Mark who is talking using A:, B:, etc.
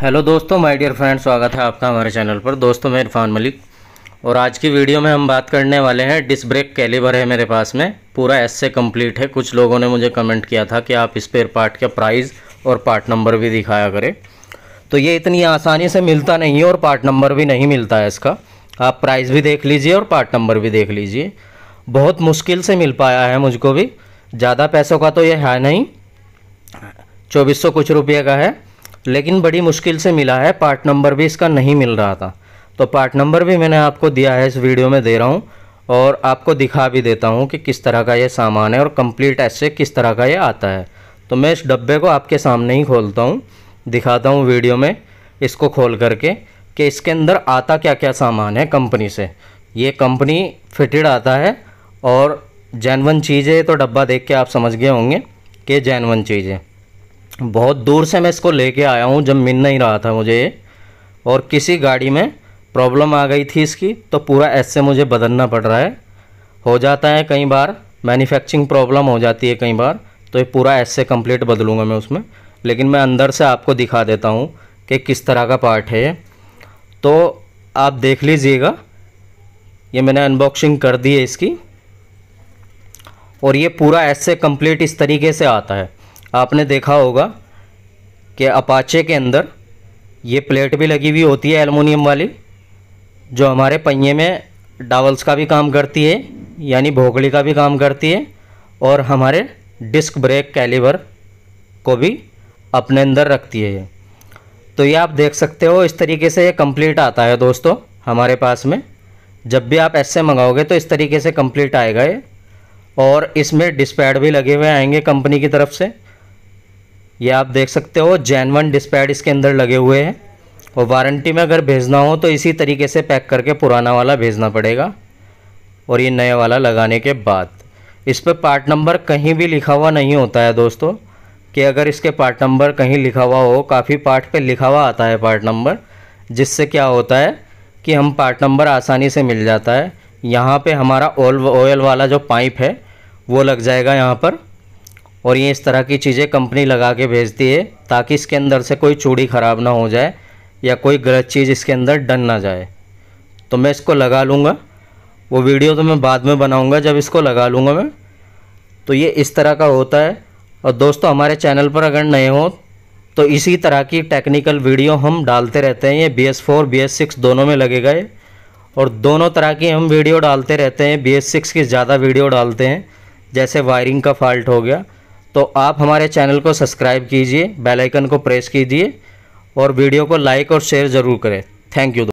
A: hello दोस्तों my dear friend स्वागत है आपका हमारे चैनल पर दोस्तों मैं इरफान मलिक और आज की वीडियो में हम बात करने वाले हैं डिस्क ब्रेक कैलिबर है मेरे पास में पूरा एस से कम्प्लीट है कुछ लोगों ने मुझे कमेंट किया था कि आप स्पेयर पार्ट का प्राइस और पार्ट नंबर भी दिखाया करें तो ये इतनी आसानी से मिलता नहीं है और पार्ट नंबर भी नहीं मिलता है इसका आप प्राइस भी देख लीजिए और पार्ट नंबर भी देख लीजिए बहुत मुश्किल से मिल पाया है मुझको भी ज़्यादा पैसों का तो ये है नहीं चौबीस कुछ रुपये का है लेकिन बड़ी मुश्किल से मिला है पार्ट नंबर भी इसका नहीं मिल रहा था तो पार्ट नंबर भी मैंने आपको दिया है इस वीडियो में दे रहा हूँ और आपको दिखा भी देता हूँ कि किस तरह का ये सामान है और कंप्लीट ऐसे किस तरह का ये आता है तो मैं इस डब्बे को आपके सामने ही खोलता हूँ दिखाता हूँ वीडियो में इसको खोल करके कि इसके अंदर आता क्या क्या सामान है कंपनी से ये कंपनी फिटेड आता है और जैनवन चीज़ है तो डब्बा देख के आप समझ गए होंगे कि जैनवन चीज़ है बहुत दूर से मैं इसको लेके आया हूँ जब मिल नहीं रहा था मुझे ये और किसी गाड़ी में प्रॉब्लम आ गई थी इसकी तो पूरा ऐसे मुझे बदलना पड़ रहा है हो जाता है कई बार मैन्युफैक्चरिंग प्रॉब्लम हो जाती है कई बार तो ये पूरा ऐसे कंप्लीट कम्प्लीट बदलूँगा मैं उसमें लेकिन मैं अंदर से आपको दिखा देता हूँ कि किस तरह का पार्ट है तो आप देख लीजिएगा ये मैंने अनबॉक्सिंग कर दी है इसकी और ये पूरा ऐसे कंप्लीट इस तरीके से आता है आपने देखा होगा कि अपाचे के अंदर ये प्लेट भी लगी हुई होती है एलमोनियम वाली जो हमारे पहिए में डावल्स का भी काम करती है यानी भोगली का भी काम करती है और हमारे डिस्क ब्रेक कैलिवर को भी अपने अंदर रखती है ये तो ये आप देख सकते हो इस तरीके से ये कंप्लीट आता है दोस्तों हमारे पास में जब भी आप ऐसे मंगाओगे तो इस तरीके से कंप्लीट आएगा ये और इसमें डिस्पैड भी लगे हुए आएंगे कंपनी की तरफ से ये आप देख सकते हो जैनवन डिस्पैड इसके अंदर लगे हुए हैं और वारंटी में अगर भेजना हो तो इसी तरीके से पैक करके पुराना वाला भेजना पड़ेगा और ये नया वाला लगाने के बाद इस पर पार्ट नंबर कहीं भी लिखा हुआ नहीं होता है दोस्तों कि अगर इसके पार्ट नंबर कहीं लिखा हुआ हो काफ़ी पार्ट पे लिखा हुआ आता है पार्ट नंबर जिससे क्या होता है कि हम पार्ट नंबर आसानी से मिल जाता है यहाँ पे हमारा ऑयल ऑयल वाला जो पाइप है वो लग जाएगा यहाँ पर और ये इस तरह की चीज़ें कंपनी लगा के भेजती है ताकि इसके अंदर से कोई चूड़ी ख़राब ना हो जाए या कोई गलत चीज़ इसके अंदर डन ना जाए तो मैं इसको लगा लूँगा वो वीडियो तो मैं बाद में बनाऊँगा जब इसको लगा लूँगा मैं तो ये इस तरह का होता है और दोस्तों हमारे चैनल पर अगर नए हो तो इसी तरह की टेक्निकल वीडियो हम डालते रहते हैं ये B S four B S six दोनों में लगेगा ये और दोनों तरह की हम वीडियो डालते रहते हैं बी एस सिक्स की ज़्यादा वीडियो डालते हैं जैसे वायरिंग का फॉल्ट हो गया तो आप हमारे चैनल को सब्सक्राइब कीजिए बेल आइकन को प्रेस कीजिए और वीडियो को लाइक और शेयर ज़रूर करें थैंक यू